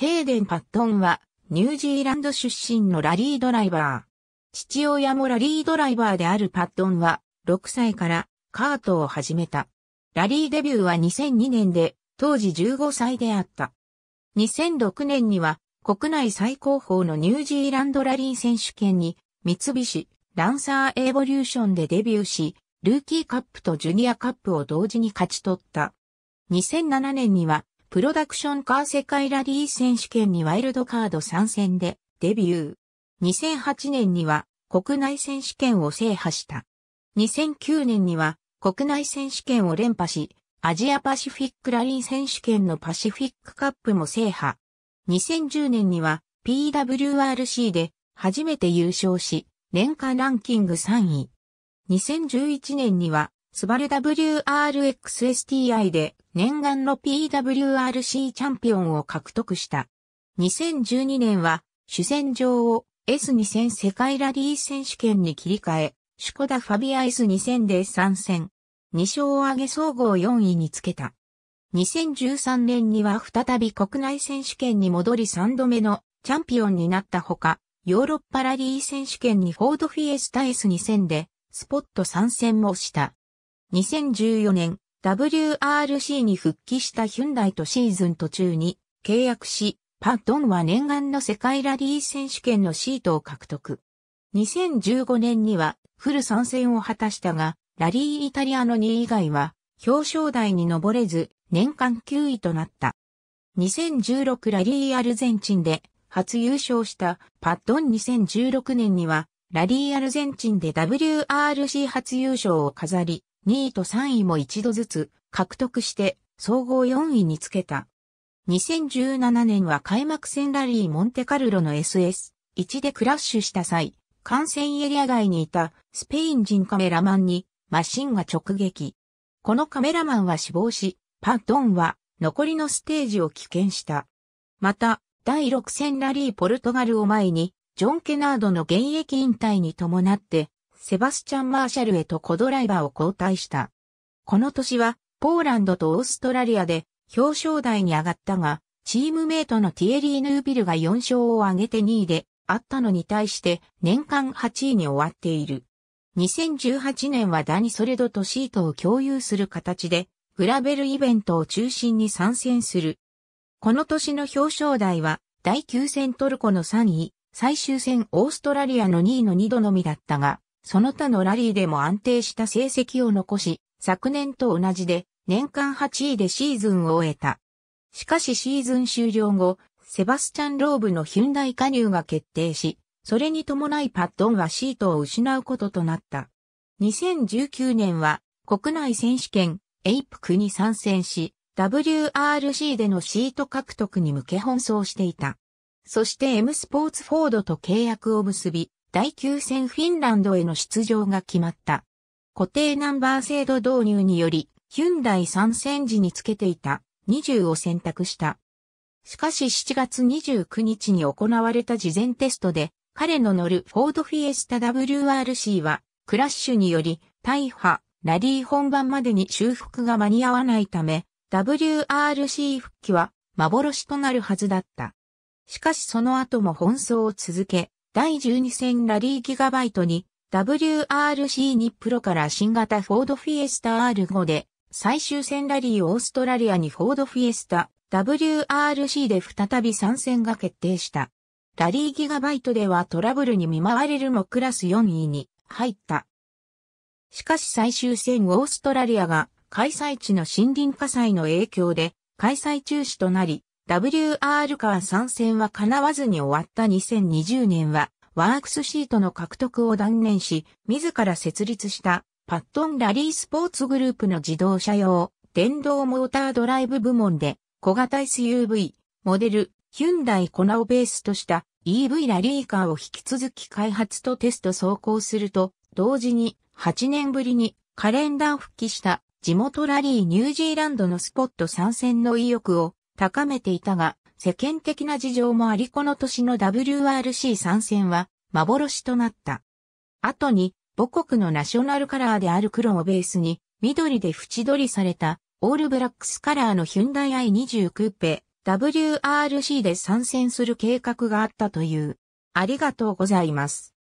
ヘイデン・パットンは、ニュージーランド出身のラリードライバー。父親もラリードライバーであるパットンは、6歳からカートを始めた。ラリーデビューは2002年で、当時15歳であった。2006年には、国内最高峰のニュージーランドラリー選手権に、三菱、ランサーエボリューションでデビューし、ルーキーカップとジュニアカップを同時に勝ち取った。2007年には、プロダクションカー世界ラリー選手権にワイルドカード参戦でデビュー。2008年には国内選手権を制覇した。2009年には国内選手権を連覇し、アジアパシフィックラリー選手権のパシフィックカップも制覇。2010年には PWRC で初めて優勝し、年間ランキング3位。2011年にはスバル WRXSTI で念願の PWRC チャンピオンを獲得した。2012年は主戦場を S2000 世界ラリー選手権に切り替え、シュコダファビア S2000 で参戦。2勝を挙げ総合4位につけた。2013年には再び国内選手権に戻り3度目のチャンピオンになったほか、ヨーロッパラリー選手権にフォードフィエスタ S2000 でスポット参戦もした。2014年、WRC に復帰したヒュンダイとシーズン途中に契約し、パッドンは念願の世界ラリー選手権のシートを獲得。2015年にはフル参戦を果たしたが、ラリーイタリアの2位以外は表彰台に上れず、年間9位となった。2016ラリーアルゼンチンで初優勝したパッドン2016年には、ラリーアルゼンチンで WRC 初優勝を飾り、2位と3位も一度ずつ獲得して総合4位につけた。2017年は開幕戦ラリーモンテカルロの SS1 でクラッシュした際、感染エリア外にいたスペイン人カメラマンにマシンが直撃。このカメラマンは死亡し、パッドンは残りのステージを棄権した。また、第6戦ラリーポルトガルを前に、ジョン・ケナードの現役引退に伴って、セバスチャン・マーシャルへとコドライバーを交代した。この年は、ポーランドとオーストラリアで表彰台に上がったが、チームメイトのティエリー・ヌービルが4勝を挙げて2位であったのに対して年間8位に終わっている。2018年はダニ・ソレドとシートを共有する形で、グラベルイベントを中心に参戦する。この年の表彰台は、第9戦トルコの3位、最終戦オーストラリアの2位の2度のみだったが、その他のラリーでも安定した成績を残し、昨年と同じで年間8位でシーズンを終えた。しかしシーズン終了後、セバスチャン・ローブのヒュンダイ加入が決定し、それに伴いパッドンはシートを失うこととなった。2019年は国内選手権エイプクに参戦し、WRC でのシート獲得に向け奔走していた。そして M スポーツフォードと契約を結び、第9戦フィンランドへの出場が決まった。固定ナンバー制度導入により、ヒュンダイ参戦時につけていた20を選択した。しかし7月29日に行われた事前テストで、彼の乗るフォードフィエスタ WRC は、クラッシュにより、大破、ラリー本番までに修復が間に合わないため、WRC 復帰は幻となるはずだった。しかしその後も奔走を続け、第12戦ラリーギガバイトに WRC 日プロから新型フォードフィエスタ R5 で最終戦ラリーオーストラリアにフォードフィエスタ WRC で再び参戦が決定した。ラリーギガバイトではトラブルに見舞われるもクラス4位に入った。しかし最終戦オーストラリアが開催地の森林火災の影響で開催中止となり、WR カー参戦は叶わずに終わった2020年は、ワークスシートの獲得を断念し、自ら設立したパットンラリースポーツグループの自動車用、電動モータードライブ部門で、小型 SUV、モデル、ヒュンダイコナをベースとした EV ラリーカーを引き続き開発とテスト走行すると、同時に8年ぶりにカレンダー復帰した地元ラリーニュージーランドのスポット参戦の意欲を高めていたが、世間的な事情もありこの年の WRC 参戦は幻となった。後に母国のナショナルカラーである黒をベースに緑で縁取りされたオールブラックスカラーのヒュンダイアイ2 0クーペ WRC で参戦する計画があったという。ありがとうございます。